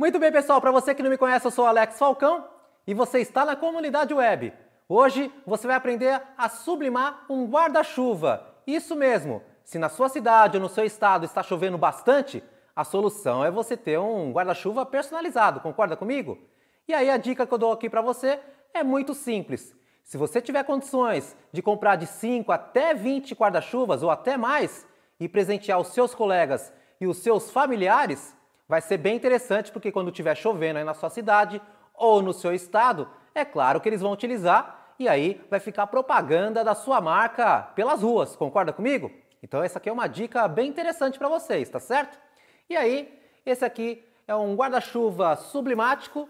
Muito bem, pessoal, para você que não me conhece, eu sou Alex Falcão e você está na comunidade web. Hoje você vai aprender a sublimar um guarda-chuva. Isso mesmo. Se na sua cidade ou no seu estado está chovendo bastante, a solução é você ter um guarda-chuva personalizado, concorda comigo? E aí a dica que eu dou aqui para você é muito simples. Se você tiver condições de comprar de 5 até 20 guarda-chuvas ou até mais e presentear os seus colegas e os seus familiares, Vai ser bem interessante porque quando tiver chovendo aí na sua cidade ou no seu estado, é claro que eles vão utilizar e aí vai ficar propaganda da sua marca pelas ruas. Concorda comigo? Então essa aqui é uma dica bem interessante para vocês, tá certo? E aí, esse aqui é um guarda-chuva sublimático.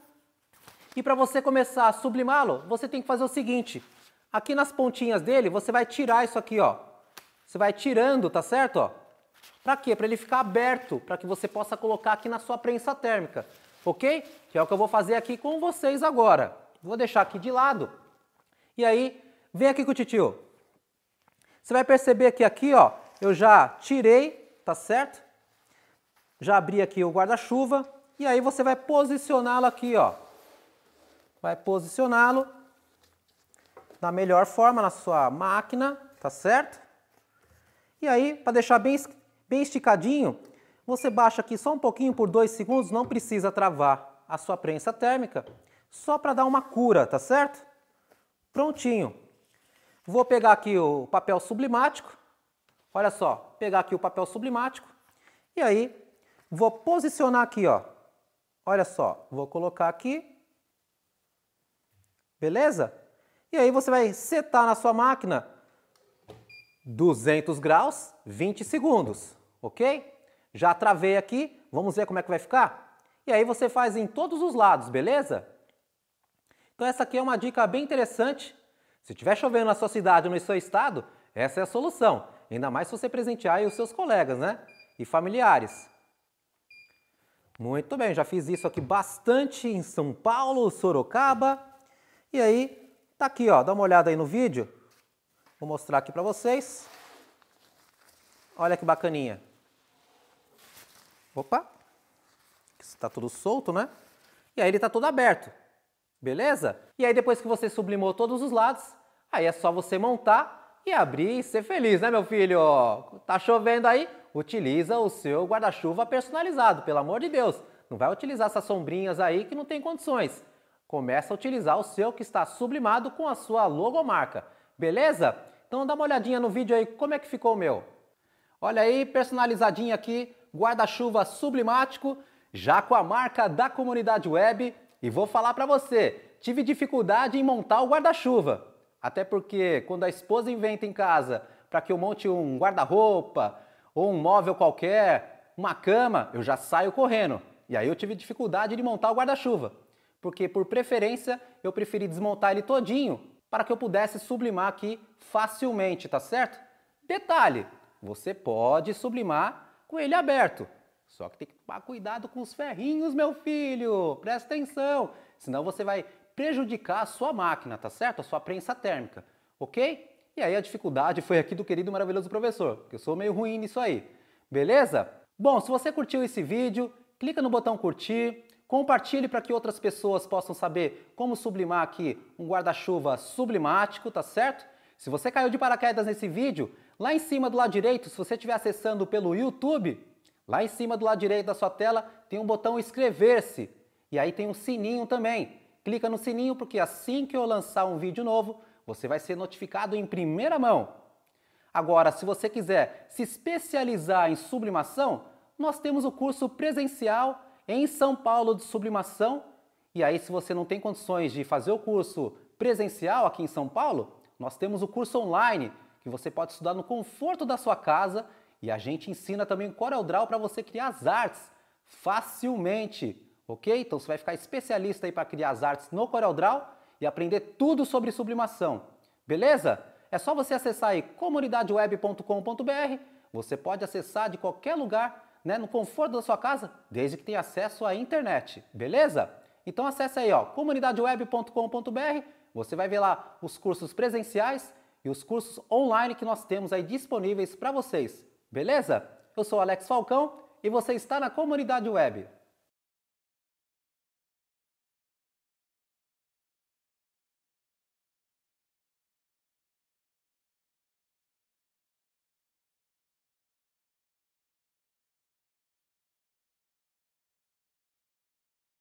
E para você começar a sublimá-lo, você tem que fazer o seguinte. Aqui nas pontinhas dele, você vai tirar isso aqui, ó. Você vai tirando, tá certo? Ó. Para quê? Para ele ficar aberto, para que você possa colocar aqui na sua prensa térmica, ok? Que é o que eu vou fazer aqui com vocês agora. Vou deixar aqui de lado. E aí, vem aqui com o titio. Você vai perceber que aqui, ó, eu já tirei, tá certo? Já abri aqui o guarda-chuva e aí você vai posicioná-lo aqui, ó. Vai posicioná-lo da melhor forma na sua máquina, tá certo? E aí, para deixar bem bem esticadinho, você baixa aqui só um pouquinho por dois segundos, não precisa travar a sua prensa térmica, só para dar uma cura, tá certo? Prontinho. Vou pegar aqui o papel sublimático, olha só, pegar aqui o papel sublimático, e aí vou posicionar aqui, ó. Olha só, vou colocar aqui, beleza? E aí você vai setar na sua máquina 200 graus, 20 segundos ok? Já travei aqui, vamos ver como é que vai ficar? E aí você faz em todos os lados, beleza? Então essa aqui é uma dica bem interessante. Se tiver chovendo na sua cidade ou no seu estado, essa é a solução. Ainda mais se você presentear os seus colegas, né? E familiares. Muito bem, já fiz isso aqui bastante em São Paulo, Sorocaba. E aí, tá aqui, ó. Dá uma olhada aí no vídeo. Vou mostrar aqui para vocês. Olha que bacaninha. Opa! Está tudo solto, né? E aí ele está todo aberto. Beleza? E aí depois que você sublimou todos os lados, aí é só você montar e abrir e ser feliz, né, meu filho? Tá chovendo aí? Utiliza o seu guarda-chuva personalizado, pelo amor de Deus. Não vai utilizar essas sombrinhas aí que não tem condições. Começa a utilizar o seu que está sublimado com a sua logomarca. Beleza? Então dá uma olhadinha no vídeo aí como é que ficou o meu. Olha aí, personalizadinho aqui, guarda-chuva sublimático, já com a marca da comunidade web, e vou falar para você, tive dificuldade em montar o guarda-chuva. Até porque quando a esposa inventa em casa para que eu monte um guarda-roupa ou um móvel qualquer, uma cama, eu já saio correndo. E aí eu tive dificuldade de montar o guarda-chuva, porque por preferência eu preferi desmontar ele todinho para que eu pudesse sublimar aqui facilmente, tá certo? Detalhe, você pode sublimar com ele aberto. Só que tem que tomar cuidado com os ferrinhos, meu filho. Presta atenção, senão você vai prejudicar a sua máquina, tá certo? A sua prensa térmica, ok? E aí a dificuldade foi aqui do querido maravilhoso professor, porque eu sou meio ruim nisso aí. Beleza? Bom, se você curtiu esse vídeo, clica no botão curtir, compartilhe para que outras pessoas possam saber como sublimar aqui um guarda-chuva sublimático, tá certo? Se você caiu de paraquedas nesse vídeo, Lá em cima do lado direito, se você estiver acessando pelo YouTube, lá em cima do lado direito da sua tela tem um botão inscrever-se e aí tem um sininho também. Clica no sininho porque assim que eu lançar um vídeo novo, você vai ser notificado em primeira mão. Agora, se você quiser se especializar em sublimação, nós temos o curso presencial em São Paulo de sublimação. E aí, se você não tem condições de fazer o curso presencial aqui em São Paulo, nós temos o curso online que você pode estudar no conforto da sua casa e a gente ensina também o CorelDRAW para você criar as artes facilmente, ok? Então você vai ficar especialista aí para criar as artes no CorelDRAW e aprender tudo sobre sublimação, beleza? É só você acessar aí comunidadeweb.com.br, você pode acessar de qualquer lugar, né, no conforto da sua casa, desde que tenha acesso à internet, beleza? Então acesse aí, ó, comunidadeweb.com.br, você vai ver lá os cursos presenciais e os cursos online que nós temos aí disponíveis para vocês, beleza? Eu sou Alex Falcão e você está na comunidade web.